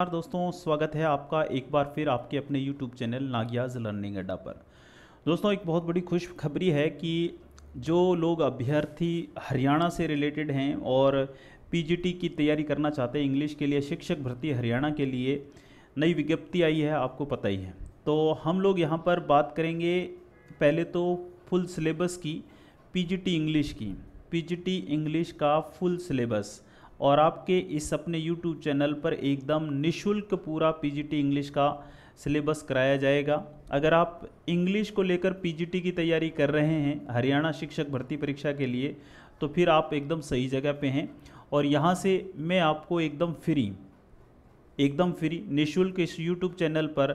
नमस्कार दोस्तों स्वागत है आपका एक बार फिर आपके अपने यूट्यूब चैनल नागियाज लर्निंग अड्डा पर दोस्तों एक बहुत बड़ी खुशखबरी है कि जो लोग अभ्यर्थी हरियाणा से रिलेटेड हैं और पी की तैयारी करना चाहते हैं इंग्लिश के लिए शिक्षक भर्ती हरियाणा के लिए नई विज्ञप्ति आई है आपको पता ही है तो हम लोग यहाँ पर बात करेंगे पहले तो फुल सिलेबस की पी इंग्लिश की पी इंग्लिश का फुल सिलेबस और आपके इस अपने यूट्यूब चैनल पर एकदम निशुल्क पूरा पीजीटी इंग्लिश का सिलेबस कराया जाएगा अगर आप इंग्लिश को लेकर पीजीटी की तैयारी कर रहे हैं हरियाणा शिक्षक भर्ती परीक्षा के लिए तो फिर आप एकदम सही जगह पे हैं और यहाँ से मैं आपको एकदम फ्री एकदम फ्री निशुल्क इस यूट्यूब चैनल पर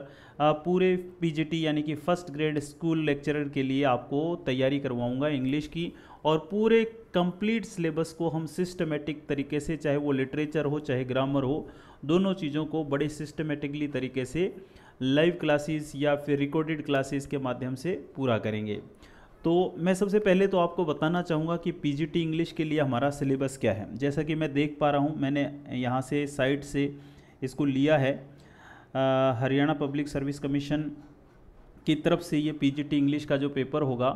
पूरे पीजीटी यानी कि फर्स्ट ग्रेड स्कूल लेक्चरर के लिए आपको तैयारी करवाऊंगा इंग्लिश की और पूरे कंप्लीट सिलेबस को हम सिस्टमेटिक तरीके से चाहे वो लिटरेचर हो चाहे ग्रामर हो दोनों चीज़ों को बड़े सिस्टमेटिकली तरीके से लाइव क्लासेस या फिर रिकॉर्डेड क्लासेस के माध्यम से पूरा करेंगे तो मैं सबसे पहले तो आपको बताना चाहूँगा कि पी इंग्लिश के लिए हमारा सिलेबस क्या है जैसा कि मैं देख पा रहा हूँ मैंने यहाँ से साइट से इसको लिया है हरियाणा पब्लिक सर्विस कमीशन की तरफ से ये पीजीटी इंग्लिश का जो पेपर होगा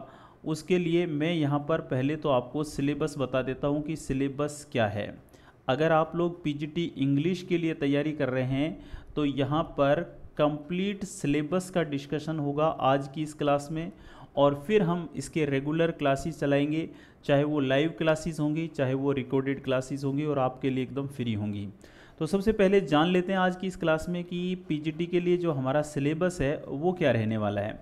उसके लिए मैं यहाँ पर पहले तो आपको सिलेबस बता देता हूँ कि सिलेबस क्या है अगर आप लोग पीजीटी इंग्लिश के लिए तैयारी कर रहे हैं तो यहाँ पर कंप्लीट सिलेबस का डिस्कशन होगा आज की इस क्लास में और फिर हम इसके रेगुलर क्लासेस चलाएंगे चाहे वो लाइव क्लासेस होंगी चाहे वो रिकॉर्डेड क्लासेस होंगी और आपके लिए एकदम फ्री होंगी तो सबसे पहले जान लेते हैं आज की इस क्लास में कि पीजीटी के लिए जो हमारा सिलेबस है वो क्या रहने वाला है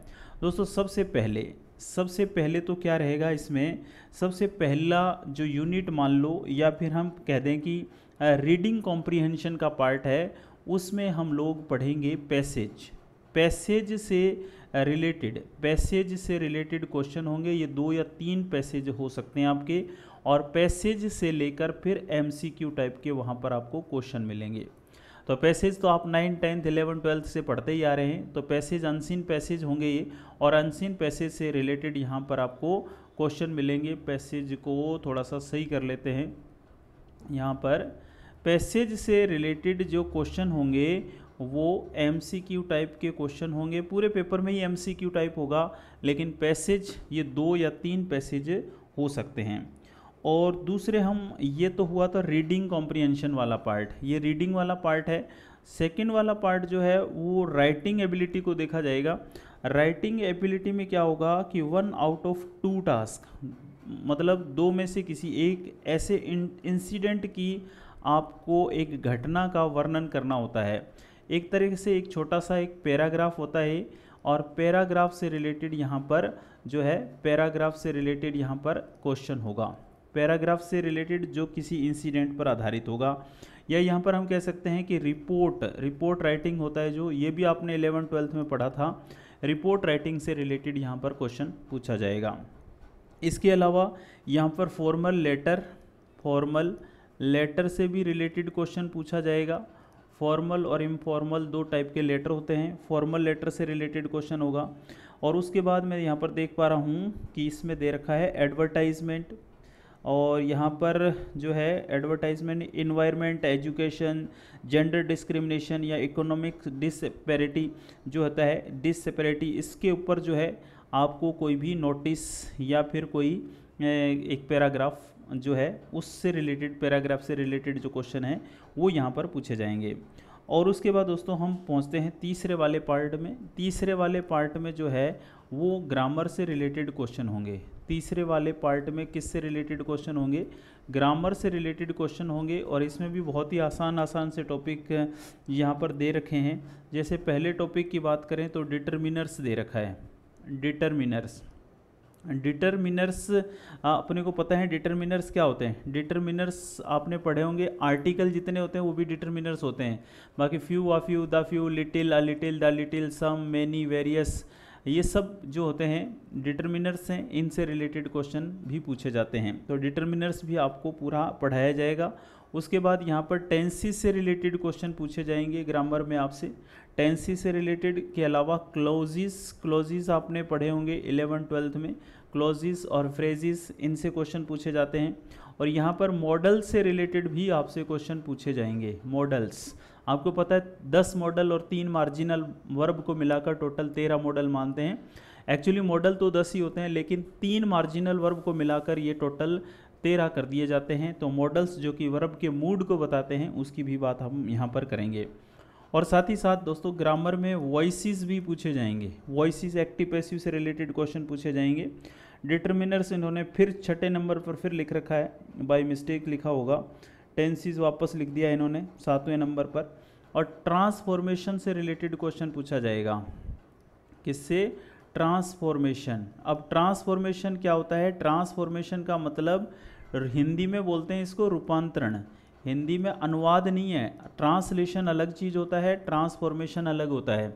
दोस्तों सबसे पहले सबसे पहले तो क्या रहेगा इसमें सबसे पहला जो यूनिट मान लो या फिर हम कह दें कि रीडिंग कॉम्प्रीहेंशन का पार्ट है उसमें हम लोग पढ़ेंगे पैसेज पैसेज से रिलेटेड पैसेज से रिलेटेड क्वेश्चन होंगे ये दो या तीन पैसेज हो सकते हैं आपके और पैसेज से लेकर फिर एमसीक्यू टाइप के वहाँ पर आपको क्वेश्चन मिलेंगे तो पैसेज तो आप नाइन टेंथ इलेवन ट्वेल्थ से पढ़ते ही आ रहे हैं तो पैसेज अनसिन पैसेज होंगे ये और अनसिन पैसेज से रिलेटेड यहाँ पर आपको क्वेश्चन मिलेंगे पैसेज को थोड़ा सा सही कर लेते हैं यहाँ पर पैसेज से रिलेटेड जो क्वेश्चन होंगे वो एम टाइप के क्वेश्चन होंगे पूरे पेपर में ही एम टाइप होगा लेकिन पैसेज ये दो या तीन पैसेज हो सकते हैं और दूसरे हम ये तो हुआ था रीडिंग कॉम्प्रीहेंशन वाला पार्ट ये रीडिंग वाला पार्ट है सेकेंड वाला पार्ट जो है वो राइटिंग एबिलिटी को देखा जाएगा राइटिंग एबिलिटी में क्या होगा कि one out of two task मतलब दो में से किसी एक ऐसे इंसिडेंट की आपको एक घटना का वर्णन करना होता है एक तरीके से एक छोटा सा एक पैराग्राफ होता है और पैराग्राफ से रिलेटेड यहाँ पर जो है पैराग्राफ से रिलेटेड यहाँ पर क्वेश्चन होगा पैराग्राफ से रिलेटेड जो किसी इंसिडेंट पर आधारित होगा या यहाँ पर हम कह सकते हैं कि रिपोर्ट रिपोर्ट राइटिंग होता है जो ये भी आपने इलेवन ट्वेल्थ में पढ़ा था रिपोर्ट राइटिंग से रिलेटेड यहाँ पर क्वेश्चन पूछा जाएगा इसके अलावा यहाँ पर फॉर्मल लेटर फॉर्मल लेटर से भी रिलेटेड क्वेश्चन पूछा जाएगा फॉर्मल और इनफॉर्मल दो टाइप के लेटर होते हैं फॉर्मल लेटर से रिलेटेड क्वेश्चन होगा और उसके बाद मैं यहाँ पर देख पा रहा हूँ कि इसमें दे रखा है एडवर्टाइजमेंट और यहाँ पर जो है advertisement environment education gender discrimination या इकोनॉमिक डिसपेरिटी जो होता है डिसपेरिटी इसके ऊपर जो है आपको कोई भी नोटिस या फिर कोई एक पैराग्राफ जो है उससे रिलेटेड पैराग्राफ से रिलेटेड जो क्वेश्चन है वो यहाँ पर पूछे जाएंगे और उसके बाद दोस्तों हम पहुँचते हैं तीसरे वाले पार्ट में तीसरे वाले पार्ट में जो है वो ग्रामर से रिलेटेड क्वेश्चन होंगे तीसरे वाले पार्ट में किससे रिलेटेड क्वेश्चन होंगे ग्रामर से रिलेटेड क्वेश्चन होंगे और इसमें भी बहुत ही आसान आसान से टॉपिक यहाँ पर दे रखे हैं जैसे पहले टॉपिक की बात करें तो डिटर्मिनर्स दे रखा है डिटर्मिनर्स डिटर्मिनर्स अपने को पता है डिटर्मिनर्स क्या होते हैं डिटर्मिनर्स आपने पढ़े होंगे आर्टिकल जितने होते हैं वो भी डिटर्मिनर्स होते हैं बाकी few a few the few little a little the little some many various ये सब जो होते हैं डिटर्मिनर्स हैं इनसे रिलेटेड क्वेश्चन भी पूछे जाते हैं तो डिटर्मिनर्स भी आपको पूरा पढ़ाया जाएगा उसके बाद यहाँ पर टेंसी से रिलेटेड क्वेश्चन पूछे जाएंगे ग्रामर में आपसे टेंसी से रिलेटेड के अलावा क्लोजिस क्लोजिस आपने पढ़े होंगे इलेवन ट्वेल्थ में क्लोजिस और फ्रेजिस इनसे क्वेश्चन पूछे जाते हैं और यहाँ पर मॉडल से रिलेटेड भी आपसे क्वेश्चन पूछे जाएंगे मॉडल्स आपको पता है दस मॉडल और तीन मार्जिनल वर्ब को मिलाकर टोटल तेरह मॉडल मानते हैं एक्चुअली मॉडल तो दस ही होते हैं लेकिन तीन मार्जिनल वर्ब को मिलाकर ये टोटल तेरह कर दिए जाते हैं तो मॉडल्स जो कि वर्ब के मूड को बताते हैं उसकी भी बात हम यहाँ पर करेंगे और साथ ही साथ दोस्तों ग्रामर में वॉइसिस भी पूछे जाएंगे वॉइसिस एक्टिव पैसिव से रिलेटेड क्वेश्चन पूछे जाएंगे डिटर्मिनर्स इन्होंने फिर छठे नंबर पर फिर लिख रखा है बाई मिस्टेक लिखा होगा टेंसिस वापस लिख दिया इन्होंने सातवें नंबर पर और ट्रांसफॉर्मेशन से रिलेटेड क्वेश्चन पूछा जाएगा किससे ट्रांसफॉर्मेशन अब ट्रांसफॉर्मेशन क्या होता है ट्रांसफॉर्मेशन का मतलब हिंदी में बोलते हैं इसको रूपांतरण हिंदी में अनुवाद नहीं है ट्रांसलेशन अलग चीज़ होता है ट्रांसफॉर्मेशन अलग होता है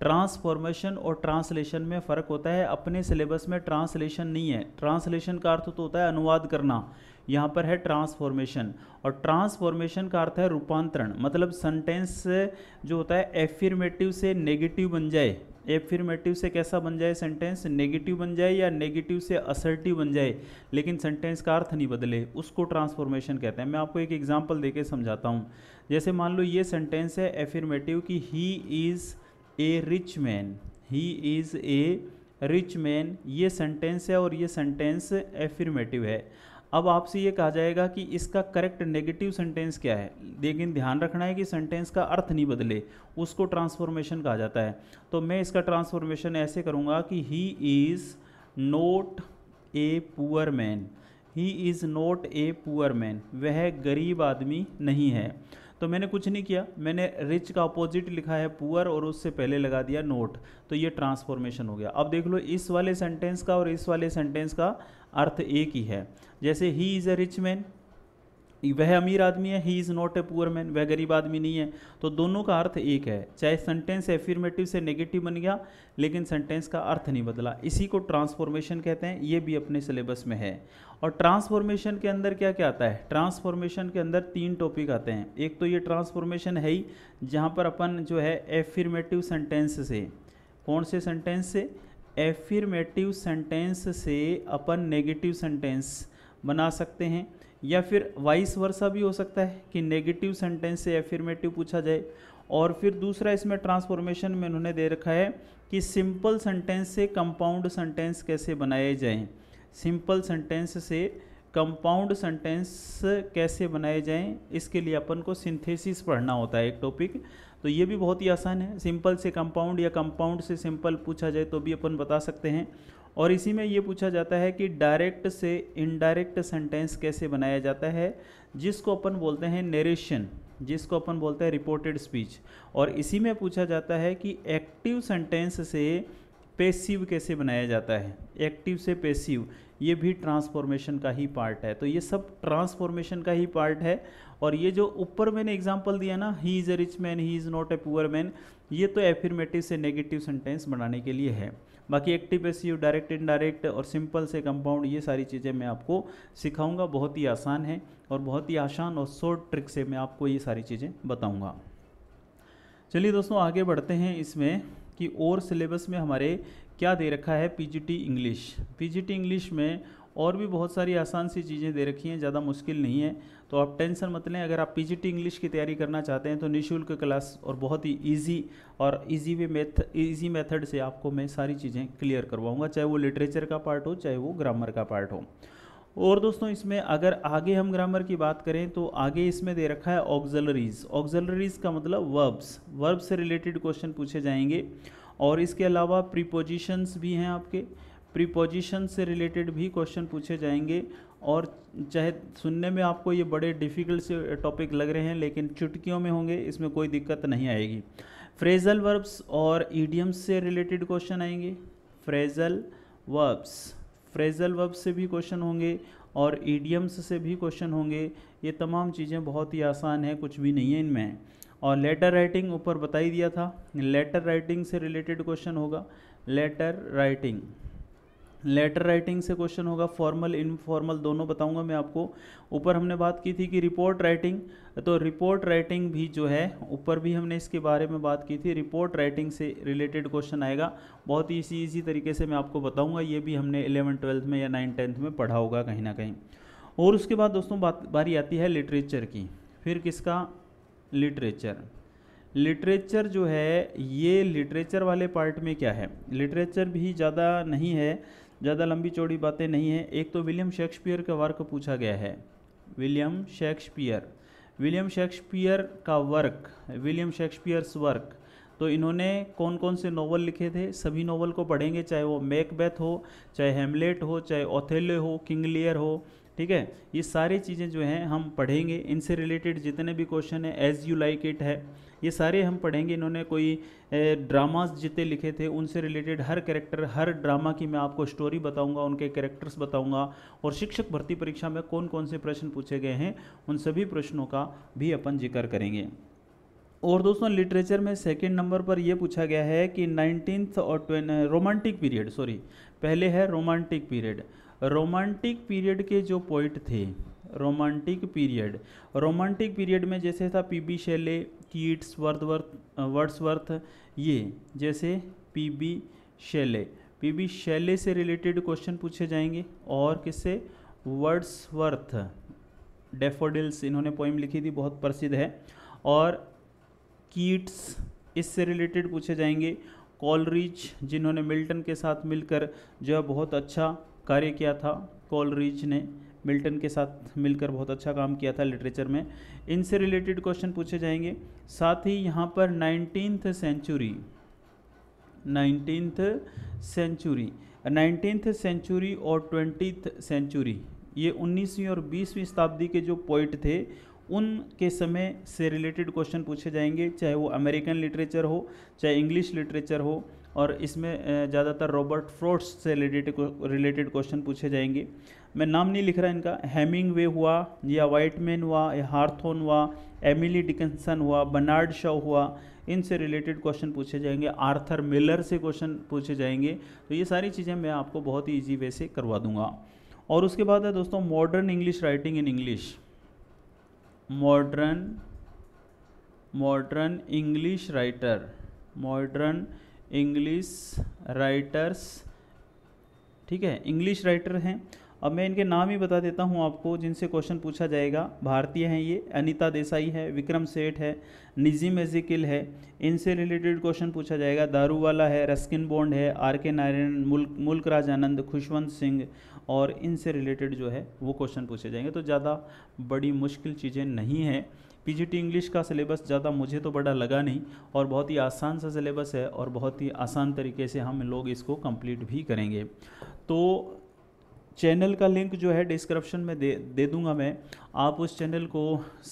ट्रांसफॉर्मेशन और ट्रांसलेशन में फ़र्क होता है अपने सिलेबस में ट्रांसलेशन नहीं है ट्रांसलेशन का अर्थ तो होता है अनुवाद करना यहाँ पर है ट्रांसफॉर्मेशन और ट्रांसफॉर्मेशन का अर्थ है रूपांतरण मतलब सेंटेंस जो होता है एफिर्मेटिव से नेगेटिव बन जाए एफिर्मेटिव से कैसा बन जाए सेंटेंस नेगेटिव बन जाए या नेगेटिव से असर्टिव बन जाए लेकिन सेंटेंस का अर्थ नहीं बदले उसको ट्रांसफॉर्मेशन कहते हैं मैं आपको एक एग्जाम्पल दे समझाता हूँ जैसे मान लो ये सेंटेंस है एफिर्मेटिव कि he is a rich man he is a rich man ये सेंटेंस है और ये सेंटेंस एफिर्मेटिव है अब आपसे ये कहा जाएगा कि इसका करेक्ट नेगेटिव सेंटेंस क्या है लेकिन ध्यान रखना है कि सेंटेंस का अर्थ नहीं बदले उसको ट्रांसफॉर्मेशन कहा जाता है तो मैं इसका ट्रांसफॉर्मेशन ऐसे करूँगा कि he is not a poor man he is not a poor man वह गरीब आदमी नहीं है तो मैंने कुछ नहीं किया मैंने रिच का अपोजिट लिखा है पुअर और उससे पहले लगा दिया नोट तो ये ट्रांसफॉर्मेशन हो गया अब देख लो इस वाले सेंटेंस का और इस वाले सेंटेंस का अर्थ एक ही है जैसे he is a rich man वह अमीर आदमी है he is not a poor man वह गरीब आदमी नहीं है तो दोनों का अर्थ एक है चाहे सेंटेंस एफirमेटिव से नेगेटिव बन गया लेकिन सेंटेंस का अर्थ नहीं बदला इसी को ट्रांसफॉर्मेशन कहते हैं ये भी अपने सिलेबस में है और ट्रांसफॉर्मेशन के अंदर क्या क्या आता है ट्रांसफॉर्मेशन के अंदर तीन टॉपिक आते हैं एक तो ये ट्रांसफॉर्मेशन है ही जहाँ पर अपन जो है एफिर्मेटिव सेंटेंस से कौन से सेंटेंस से एफिर्मेटिव सेंटेंस से अपन नेगेटिव सेंटेंस बना सकते हैं या फिर वाइस वर्षा भी हो सकता है कि नेगेटिव सेंटेंस से एफिर्मेटिव पूछा जाए और फिर दूसरा इसमें ट्रांसफॉर्मेशन में उन्होंने दे रखा है कि सिंपल सेंटेंस से कंपाउंड सेंटेंस कैसे बनाए जाएं सिंपल सेंटेंस से कंपाउंड सेंटेंस कैसे बनाए जाएं इसके लिए अपन को सिंथेसिस पढ़ना होता है एक टॉपिक तो ये भी बहुत ही आसान है सिंपल से कंपाउंड या कंपाउंड से सिंपल पूछा जाए तो भी अपन बता सकते हैं और इसी में ये पूछा जाता है कि डायरेक्ट से इनडायरेक्ट सेंटेंस कैसे बनाया जाता है जिसको अपन बोलते हैं नरेशन जिसको अपन बोलते हैं रिपोर्टेड स्पीच और इसी में पूछा जाता है कि एक्टिव सेंटेंस से पेसिव कैसे बनाया जाता है एक्टिव से पेसिव ये भी ट्रांसफॉर्मेशन का ही पार्ट है तो ये सब ट्रांसफॉर्मेशन का ही पार्ट है और ये जो ऊपर मैंने एग्जांपल दिया ना he is a rich man he is not a poor man ये तो एफिर्मेटिव से नेगेटिव सेंटेंस बनाने के लिए है बाकी एक्टिव पैसिव डायरेक्ट इनडायरेक्ट और सिंपल से कंपाउंड ये सारी चीज़ें मैं आपको सिखाऊंगा बहुत ही आसान है और बहुत ही आसान और शॉर्ट ट्रिक से मैं आपको ये सारी चीज़ें बताऊँगा चलिए दोस्तों आगे बढ़ते हैं इसमें कि और सिलेबस में हमारे क्या दे रखा है पी इंग्लिश पी इंग्लिश में और भी बहुत सारी आसान सी चीज़ें दे रखी हैं ज़्यादा मुश्किल नहीं है तो आप टेंशन मत लें अगर आप पी इंग्लिश की तैयारी करना चाहते हैं तो निःशुल्क क्लास और बहुत ही ईजी और ईजी वे मेथ ईजी मेथड से आपको मैं सारी चीज़ें क्लियर करवाऊँगा चाहे वो लिटरेचर का पार्ट हो चाहे वो ग्रामर का पार्ट हो और दोस्तों इसमें अगर आगे हम ग्रामर की बात करें तो आगे इसमें दे रखा है ऑक्जलरीज ऑक्जलरीज का मतलब वर्ब्स वर्ब से रिलेटेड क्वेश्चन पूछे जाएंगे और इसके अलावा प्रीपोजिशंस भी हैं आपके प्रीपोजिशन से रिलेटेड भी क्वेश्चन पूछे जाएंगे और चाहे सुनने में आपको ये बड़े डिफ़िकल्ट से टॉपिक लग रहे हैं लेकिन चुटकियों में होंगे इसमें कोई दिक्कत नहीं आएगी फ्रेजल वर्ब्स और ईडियम्स से रिलेटेड क्वेश्चन आएंगे फ्रेजल वर्ब्स फ्रेजल वर्ब्स से भी क्वेश्चन होंगे और ईडियम्स से भी क्वेश्चन होंगे ये तमाम चीज़ें बहुत ही आसान है कुछ भी नहीं है इनमें और लेटर राइटिंग ऊपर बता ही दिया था लेटर राइटिंग से रिलेटेड क्वेश्चन होगा लेटर राइटिंग लेटर राइटिंग से क्वेश्चन होगा फॉर्मल इनफॉर्मल दोनों बताऊंगा मैं आपको ऊपर हमने बात की थी कि रिपोर्ट राइटिंग तो रिपोर्ट राइटिंग भी जो है ऊपर भी हमने इसके बारे में बात की थी रिपोर्ट राइटिंग से रिलेटेड क्वेश्चन आएगा बहुत ही इसी इसी तरीके से मैं आपको बताऊंगा ये भी हमने इलेवन ट्वेल्थ में या नाइन टेंथ में पढ़ा होगा कहीं ना कहीं और उसके बाद दोस्तों बात बारी आती है लिटरेचर की फिर किसका लिटरेचर लिटरेचर जो है ये लिटरेचर वाले पार्ट में क्या है लिटरेचर भी ज़्यादा नहीं है ज़्यादा लंबी चौड़ी बातें नहीं हैं एक तो विलियम शेक्सपियर का वर्क पूछा गया है विलियम शेक्सपियर विलियम शेक्सपियर का वर्क विलियम शेक्सपियर्स वर्क तो इन्होंने कौन कौन से नोवेल लिखे थे सभी नोवेल को पढ़ेंगे चाहे वो मैकबेथ हो चाहे हेमलेट हो चाहे ओथेले हो किंग लियर हो ठीक है ये सारी चीज़ें जो हैं हम पढ़ेंगे इनसे रिलेटेड जितने भी क्वेश्चन हैं एज यू लाइक इट है ये सारे हम पढ़ेंगे इन्होंने कोई ड्रामास जितने लिखे थे उनसे रिलेटेड हर कैरेक्टर हर ड्रामा की मैं आपको स्टोरी बताऊंगा उनके कैरेक्टर्स बताऊंगा और शिक्षक भर्ती परीक्षा में कौन कौन से प्रश्न पूछे गए हैं उन सभी प्रश्नों का भी अपन जिक्र करेंगे और दोस्तों लिटरेचर में सेकेंड नंबर पर यह पूछा गया है कि नाइनटीन और रोमांटिक पीरियड सॉरी पहले है रोमांटिक पीरियड रोमांटिक पीरियड के जो पोइट थे रोमांटिक पीरियड रोमांटिक पीरियड में जैसे था P B Shelley Keats words Wordsworth ये जैसे P B Shelley P B Shelley से रिलेटेड क्वेश्चन पूछे जाएंगे और किससे वर्ड्सवर्थ डेफोडिल्स इन्होंने पोइम लिखी थी बहुत प्रसिद्ध है और कीट्स इससे रिलेटेड पूछे जाएंगे कॉलरिज जिन्होंने मिल्टन के साथ मिलकर जो है बहुत अच्छा कार्य किया था कॉलरिज ने मिल्टन के साथ मिलकर बहुत अच्छा काम किया था लिटरेचर में इनसे रिलेटेड क्वेश्चन पूछे जाएंगे साथ ही यहाँ पर nineteenth century nineteenth century nineteenth century और ट्वेंटीथ सेंचुरी ये उन्नीसवीं और बीसवीं शताब्दी के जो पोइट थे उनके समय से रिलेटेड क्वेश्चन पूछे जाएंगे चाहे वो अमेरिकन लिटरेचर हो चाहे इंग्लिश लिटरेचर हो और इसमें ज़्यादातर रॉबर्ट फ्रोट्स से रिलेटेड रिलेटेड क्वेश्चन पूछे जाएंगे मैं नाम नहीं लिख रहा इनका हेमिंग वे हुआ या वाइटमैन हुआ या हार्थोन हुआ एमिली डिकन्सन हुआ बनार्ड शॉ हुआ इनसे रिलेटेड क्वेश्चन पूछे जाएंगे आर्थर मिलर से क्वेश्चन पूछे जाएंगे तो ये सारी चीज़ें मैं आपको बहुत ही ईजी वे से करवा दूंगा और उसके बाद है दोस्तों modern English writing in English modern modern English writer modern English writers ठीक है इंग्लिश राइटर हैं अब मैं इनके नाम ही बता देता हूँ आपको जिनसे क्वेश्चन पूछा जाएगा भारतीय हैं ये अनीता देसाई है विक्रम सेठ है निजीम एजिकल है इनसे रिलेटेड क्वेश्चन पूछा जाएगा दारूवाला है रस्किन बॉन्ड है आर के नारायण मुल्क मुल्क राज आनंद खुशवंत सिंह और इनसे रिलेटेड जो है वो क्वेश्चन पूछे जाएंगे तो ज़्यादा बड़ी मुश्किल चीज़ें नहीं हैं पीजीटी इंग्लिश का सिलेबस ज़्यादा मुझे तो बड़ा लगा नहीं और बहुत ही आसान सा सिलेबस है और बहुत ही आसान तरीके से हम लोग इसको कंप्लीट भी करेंगे तो चैनल का लिंक जो है डिस्क्रिप्शन में दे दे दूंगा मैं आप उस चैनल को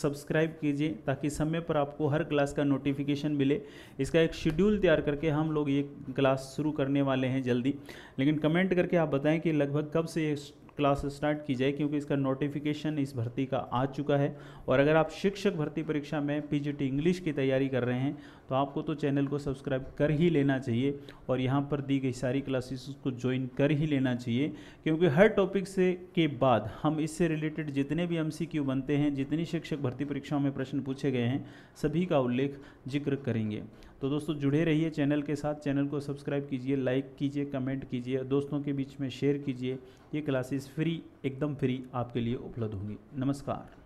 सब्सक्राइब कीजिए ताकि समय पर आपको हर क्लास का नोटिफिकेशन मिले इसका एक शेड्यूल तैयार करके हम लोग ये क्लास शुरू करने वाले हैं जल्दी लेकिन कमेंट करके आप बताएं कि लगभग कब से ये क्लास स्टार्ट की जाए क्योंकि इसका नोटिफिकेशन इस भर्ती का आ चुका है और अगर आप शिक्षक भर्ती परीक्षा में पीजीटी इंग्लिश की तैयारी कर रहे हैं तो आपको तो चैनल को सब्सक्राइब कर ही लेना चाहिए और यहाँ पर दी गई सारी क्लासेस को ज्वाइन कर ही लेना चाहिए क्योंकि हर टॉपिक से के बाद हम इससे रिलेटेड जितने भी एम बनते हैं जितनी शिक्षक भर्ती परीक्षाओं में प्रश्न पूछे गए हैं सभी का उल्लेख जिक्र करेंगे तो दोस्तों जुड़े रहिए चैनल के साथ चैनल को सब्सक्राइब कीजिए लाइक कीजिए कमेंट कीजिए दोस्तों के बीच में शेयर कीजिए ये क्लासेस फ्री एकदम फ्री आपके लिए उपलब्ध होंगी नमस्कार